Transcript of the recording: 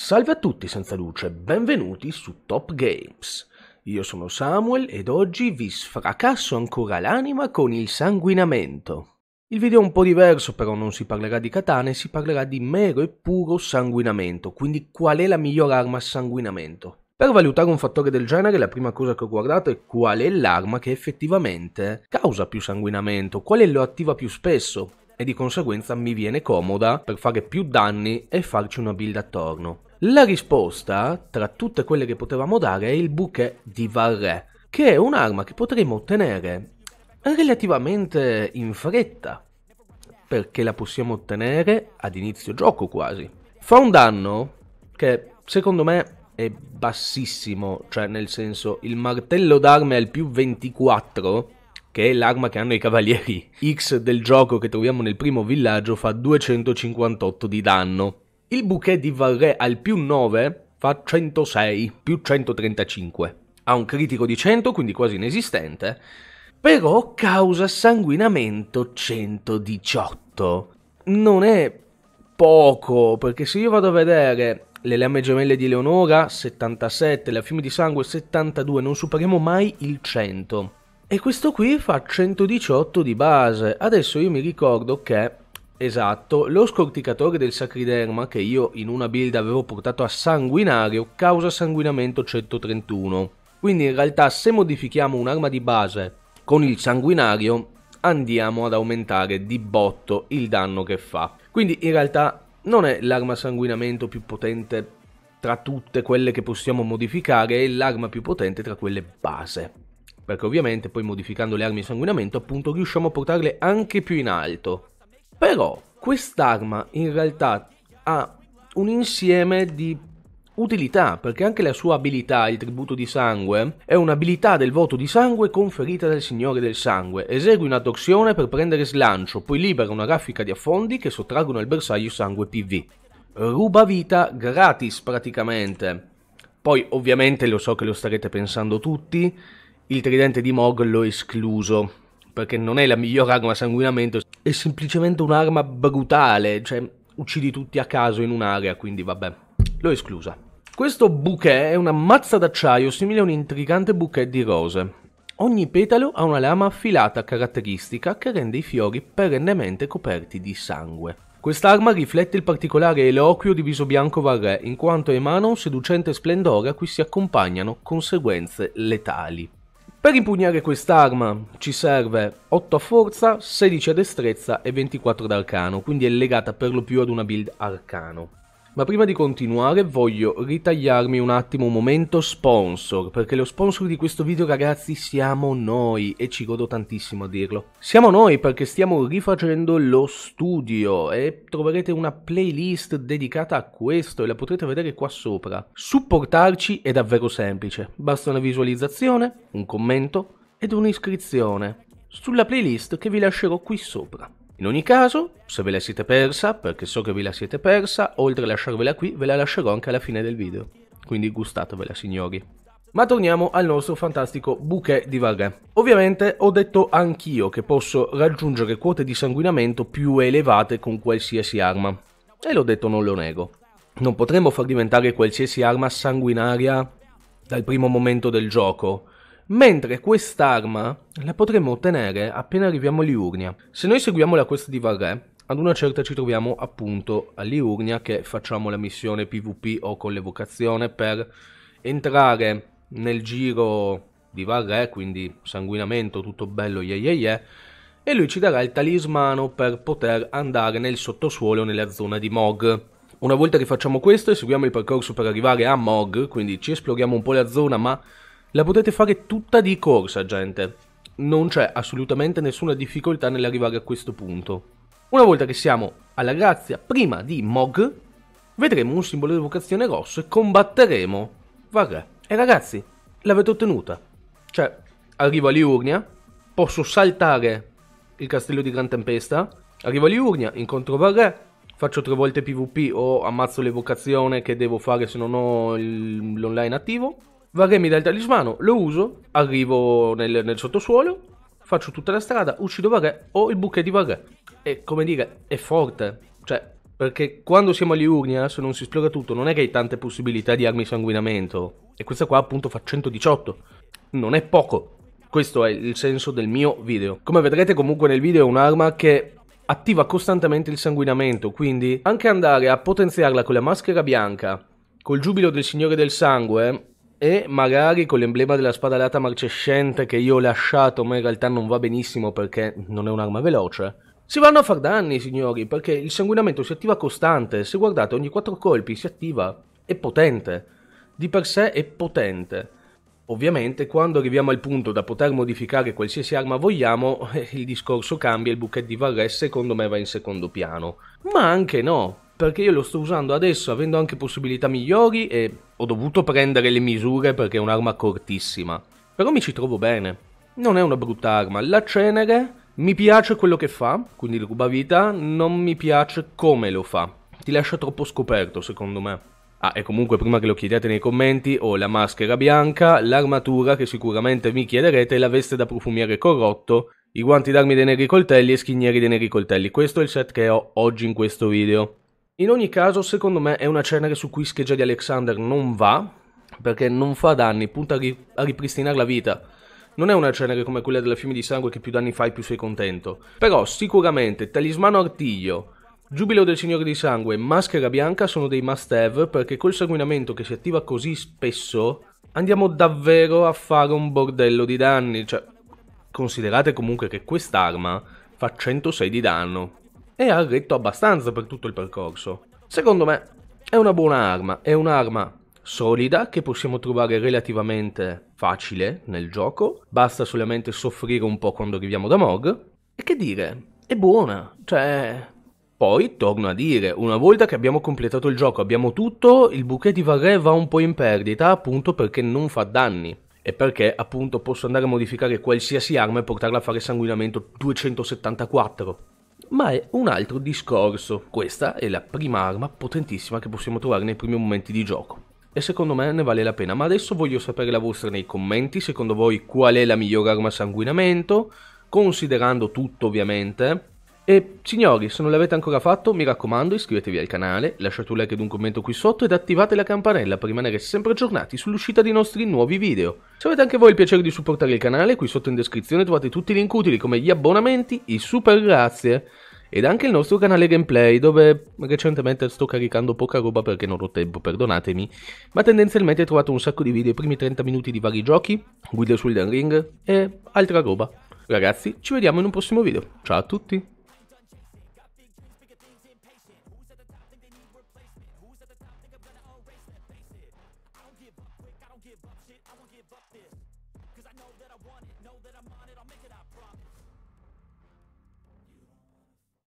Salve a tutti senza luce, benvenuti su Top Games. Io sono Samuel ed oggi vi sfracasso ancora l'anima con il sanguinamento. Il video è un po' diverso, però non si parlerà di katane, si parlerà di mero e puro sanguinamento, quindi qual è la miglior arma a sanguinamento? Per valutare un fattore del genere la prima cosa che ho guardato è qual è l'arma che effettivamente causa più sanguinamento, qual è lo attiva più spesso, e di conseguenza mi viene comoda per fare più danni e farci una build attorno. La risposta, tra tutte quelle che potevamo dare, è il bouquet di Varre, che è un'arma che potremmo ottenere relativamente in fretta, perché la possiamo ottenere ad inizio gioco quasi. Fa un danno che secondo me è bassissimo, cioè nel senso il martello d'arme al più 24 che è l'arma che hanno i cavalieri X del gioco che troviamo nel primo villaggio, fa 258 di danno. Il bouquet di Varré al più 9 fa 106, più 135. Ha un critico di 100, quindi quasi inesistente, però causa sanguinamento 118. Non è poco, perché se io vado a vedere le lame gemelle di Eleonora 77, la fiume di sangue 72, non superiamo mai il 100. E questo qui fa 118 di base. Adesso io mi ricordo che, esatto, lo scorticatore del Sacriderma, che io in una build avevo portato a sanguinario, causa sanguinamento 131. Quindi in realtà se modifichiamo un'arma di base con il sanguinario, andiamo ad aumentare di botto il danno che fa. Quindi in realtà non è l'arma sanguinamento più potente tra tutte quelle che possiamo modificare, è l'arma più potente tra quelle base perché ovviamente poi modificando le armi di sanguinamento appunto riusciamo a portarle anche più in alto. Però quest'arma in realtà ha un insieme di utilità, perché anche la sua abilità, il tributo di sangue, è un'abilità del voto di sangue conferita dal Signore del Sangue. Esegui una torsione per prendere slancio, poi libera una raffica di affondi che sottraggono al bersaglio sangue PV. Ruba vita gratis praticamente. Poi ovviamente lo so che lo starete pensando tutti, il tridente di Mog l'ho escluso, perché non è la migliore arma a sanguinamento, è semplicemente un'arma brutale, cioè uccidi tutti a caso in un'area, quindi vabbè, l'ho esclusa. Questo bouquet è una mazza d'acciaio simile a un intrigante bouquet di rose. Ogni petalo ha una lama affilata caratteristica che rende i fiori perennemente coperti di sangue. Quest'arma riflette il particolare eloquio di viso bianco Varré, in quanto emana un seducente splendore a cui si accompagnano conseguenze letali. Per impugnare quest'arma ci serve 8 a forza, 16 a destrezza e 24 ad arcano, quindi è legata per lo più ad una build arcano. Ma prima di continuare voglio ritagliarmi un attimo un momento sponsor, perché lo sponsor di questo video ragazzi siamo noi e ci godo tantissimo a dirlo. Siamo noi perché stiamo rifacendo lo studio e troverete una playlist dedicata a questo e la potrete vedere qua sopra. Supportarci è davvero semplice, basta una visualizzazione, un commento ed un'iscrizione sulla playlist che vi lascerò qui sopra. In ogni caso, se ve la siete persa, perché so che ve la siete persa, oltre a lasciarvela qui, ve la lascerò anche alla fine del video. Quindi gustatevela, signori. Ma torniamo al nostro fantastico bouquet di Varè. Ovviamente ho detto anch'io che posso raggiungere quote di sanguinamento più elevate con qualsiasi arma. E l'ho detto, non lo nego. Non potremmo far diventare qualsiasi arma sanguinaria dal primo momento del gioco, mentre quest'arma la potremmo ottenere appena arriviamo a Liurnia. Se noi seguiamo la quest di Varré, ad una certa ci troviamo appunto a Liurnia che facciamo la missione PvP o con l'evocazione per entrare nel giro di Varré, quindi sanguinamento, tutto bello, ye, ye, ye e lui ci darà il talismano per poter andare nel sottosuolo nella zona di Mog. Una volta che facciamo questo e seguiamo il percorso per arrivare a Mog, quindi ci esploriamo un po' la zona ma la potete fare tutta di corsa, gente. Non c'è assolutamente nessuna difficoltà nell'arrivare a questo punto. Una volta che siamo alla grazia prima di Mog, vedremo un simbolo di vocazione rosso e combatteremo. Vabbè. E ragazzi, l'avete ottenuta. Cioè, arrivo a Liurnia, posso saltare il castello di Gran Tempesta, arrivo a Liurnia, incontro Varre, faccio tre volte PvP o ammazzo l'evocazione che devo fare se non ho l'online attivo, Varrei mi dà il talismano, lo uso, arrivo nel, nel sottosuolo, faccio tutta la strada, uccido Varè, ho il bouquet di Varè. E come dire, è forte. Cioè, perché quando siamo agli Urnia, se non si esplora tutto, non è che hai tante possibilità di armi sanguinamento. E questa qua appunto fa 118. Non è poco. Questo è il senso del mio video. Come vedrete comunque nel video è un'arma che attiva costantemente il sanguinamento, quindi anche andare a potenziarla con la maschera bianca, col giubilo del Signore del Sangue, e magari con l'emblema della spada alata marcescente che io ho lasciato, ma in realtà non va benissimo perché non è un'arma veloce. Si vanno a far danni, signori, perché il sanguinamento si attiva costante, se guardate ogni 4 colpi si attiva, è potente, di per sé è potente. Ovviamente quando arriviamo al punto da poter modificare qualsiasi arma vogliamo, eh, il discorso cambia, il bouquet di Varrès secondo me va in secondo piano. Ma anche no, perché io lo sto usando adesso avendo anche possibilità migliori e ho dovuto prendere le misure perché è un'arma cortissima. Però mi ci trovo bene. Non è una brutta arma. La cenere mi piace quello che fa, quindi ruba vita, non mi piace come lo fa. Ti lascia troppo scoperto secondo me. Ah, e comunque prima che lo chiediate nei commenti ho la maschera bianca, l'armatura che sicuramente mi chiederete, la veste da profumiere corrotto, i guanti d'armi dei neri coltelli e schinieri dei neri coltelli. Questo è il set che ho oggi in questo video. In ogni caso, secondo me, è una cena su cui scheggia di Alexander non va, perché non fa danni, punta a, ri- a ripristinare la vita. Non è una cenere come quella della Fiume di Sangue che più danni fai più sei contento. Però sicuramente Talismano Artiglio, Giubileo del Signore di Sangue e Maschera Bianca sono dei must have perché col sanguinamento che si attiva così spesso andiamo davvero a fare un bordello di danni. Cioè, considerate comunque che quest'arma fa 106 di danno e ha retto abbastanza per tutto il percorso. Secondo me è una buona arma, è un'arma solida che possiamo trovare relativamente facile nel gioco, basta solamente soffrire un po' quando arriviamo da Mog, e che dire, è buona, cioè... Poi torno a dire, una volta che abbiamo completato il gioco, abbiamo tutto, il bouquet di Varre va un po' in perdita appunto perché non fa danni e perché appunto posso andare a modificare qualsiasi arma e portarla a fare sanguinamento 274 ma è un altro discorso. Questa è la prima arma potentissima che possiamo trovare nei primi momenti di gioco. E secondo me ne vale la pena, ma adesso voglio sapere la vostra nei commenti, secondo voi qual è la migliore arma sanguinamento, considerando tutto ovviamente, e signori, se non l'avete ancora fatto, mi raccomando iscrivetevi al canale, lasciate un like ed un commento qui sotto ed attivate la campanella per rimanere sempre aggiornati sull'uscita dei nostri nuovi video. Se avete anche voi il piacere di supportare il canale, qui sotto in descrizione trovate tutti i link utili come gli abbonamenti, i super grazie ed anche il nostro canale gameplay dove recentemente sto caricando poca roba perché non ho tempo, perdonatemi, ma tendenzialmente trovate un sacco di video, i primi 30 minuti di vari giochi, guide sul Den Ring e altra roba. Ragazzi, ci vediamo in un prossimo video. Ciao a tutti! impatient Who's at the top think they need replacement Who's at the top think I'm gonna erase that Face it, I don't give up quick I don't give up shit I won't give up this Cause I know that I want it Know that I'm on it I'll make it I promise